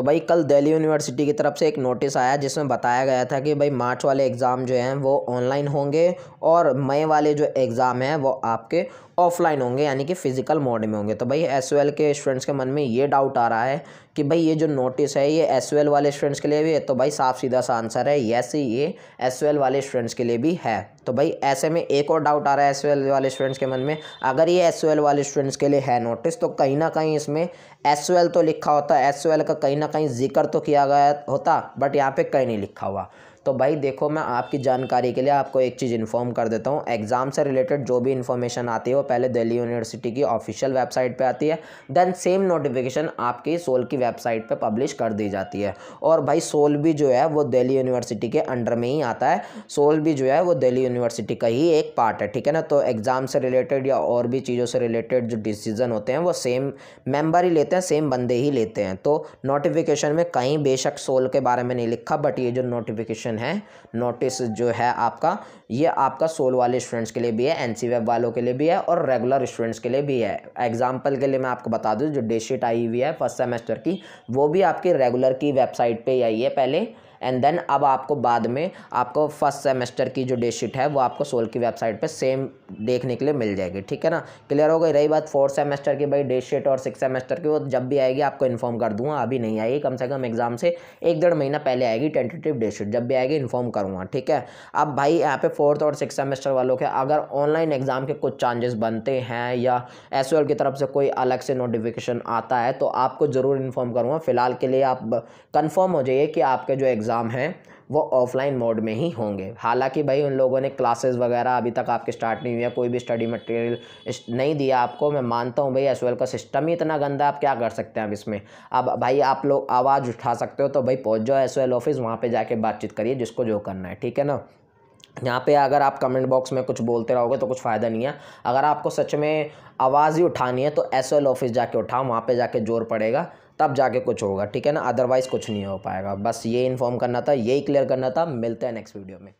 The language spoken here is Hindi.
तो भाई कल दिल्ली यूनिवर्सिटी की तरफ से एक नोटिस आया जिसमें बताया गया था कि भाई मार्च वाले एग्ज़ाम जो हैं वो ऑनलाइन होंगे और मई वाले जो एग्ज़ाम हैं वो आपके ऑफलाइन होंगे यानी कि फ़िज़िकल मोड में होंगे तो भाई एस के स्टूडेंट्स के मन में ये डाउट आ रहा है कि भाई ये जो नोटिस है ये एस वाले स्टूडेंट्स के लिए भी है तो भाई साफ सीधा सा आंसर है येस ये एस वाले स्टूडेंट्स के लिए भी है तो भाई ऐसे में एक और डाउट आ रहा है एस वाले स्टूडेंट्स के मन में अगर ये एस वाले स्टूडेंट्स के लिए है नोटिस तो कहीं ना कहीं इसमें एस तो लिखा होता एस का कहीं ना कहीं जिक्र तो किया गया होता बट यहाँ पे कहीं नहीं लिखा हुआ तो भाई देखो मैं आपकी जानकारी के लिए आपको एक चीज़ इन्फॉर्म कर देता हूँ एग्ज़ाम से रिलेटेड जो भी इन्फॉर्मेशन आती है वो पहले दिल्ली यूनिवर्सिटी की ऑफिशियल वेबसाइट पे आती है देन सेम नोटिफिकेशन आपकी सोल की वेबसाइट पे पब्लिश कर दी जाती है और भाई सोल भी जो है वो दिल्ली यूनिवर्सिटी के अंडर में ही आता है सोल भी जो है वो दिल्ली यूनिवर्सिटी का ही एक पार्ट है ठीक है ना तो एग्ज़ाम से रिलेटेड या और भी चीज़ों से रिलेटेड जो डिसीज़न होते हैं वो सेम मेम्बर ही लेते हैं सेम बंदे ही लेते हैं तो नोटिफिकेशन में कहीं बेशक सोल के बारे में नहीं लिखा बट ये जो नोटिफिकेशन है नोटिस जो है आपका ये आपका सोल वाले स्टूडेंट्स के लिए भी है एन वेब वालों के लिए भी है और रेगुलर स्टूडेंट्स के लिए भी है एग्जाम्पल के लिए मैं आपको बता दूँ जो डेट शीट आई हुई है फर्स्ट सेमेस्टर की वो भी आपकी रेगुलर की वेबसाइट पर आई है पहले एंड देन अब आपको बाद में आपको फर्स्ट सेमेस्टर की जो डेट शीट है वो आपको सोल की वेबसाइट पर सेम देखने के लिए मिल जाएगी ठीक है ना क्लियर हो गई रही बात फोर्थ सेमेस्टर की भाई डेट शीट और सिक्स सेमेस्टर की वो जब भी आएगी आपको इन्फॉर्म कर दूँगा अभी नहीं आएगी कम से कम एग्ज़ाम से एक डेढ़ महीना पहले आएगी टेंटेटिव डेट शीट जब भी आएगी इन्फॉर्म करूँगा ठीक है अब भाई यहाँ पे फोर्थ और सिक्स सेमेस्टर वालों के अगर ऑनलाइन एग्ज़ाम के कुछ चांजेस बनते हैं या एस की तरफ से कोई अलग से नोटिफिकेशन आता है तो आपको ज़रूर इन्फॉर्म करूँगा फ़िलहाल के लिए आप कन्फर्म हो जाइए कि आपके जो एग्ज़ाम एग्ज़ाम हैं वो ऑफ़लाइन मोड में ही होंगे हालांकि भाई उन लोगों ने क्लासेस वगैरह अभी तक आपके स्टार्ट नहीं हुए कोई भी स्टडी मटेरियल नहीं दिया आपको मैं मानता हूँ भाई एस का सिस्टम ही इतना गंदा आप क्या कर सकते हैं अब इसमें अब भाई आप लोग आवाज़ उठा सकते हो तो भाई पहुँच जाओ एस ऑफिस वहाँ पर जाके बातचीत करिए जिसको जो करना है ठीक है ना यहाँ पे अगर आप कमेंट बॉक्स में कुछ बोलते रहोगे तो कुछ फ़ायदा नहीं है अगर आपको सच में आवाज़ ही उठानी है तो एस ऑफिस जाके उठाओ वहाँ पे जाके जोर पड़ेगा तब जाके कुछ होगा ठीक है ना अदरवाइज़ कुछ नहीं हो पाएगा बस ये इन्फॉर्म करना था यही क्लियर करना था मिलते हैं नेक्स्ट वीडियो में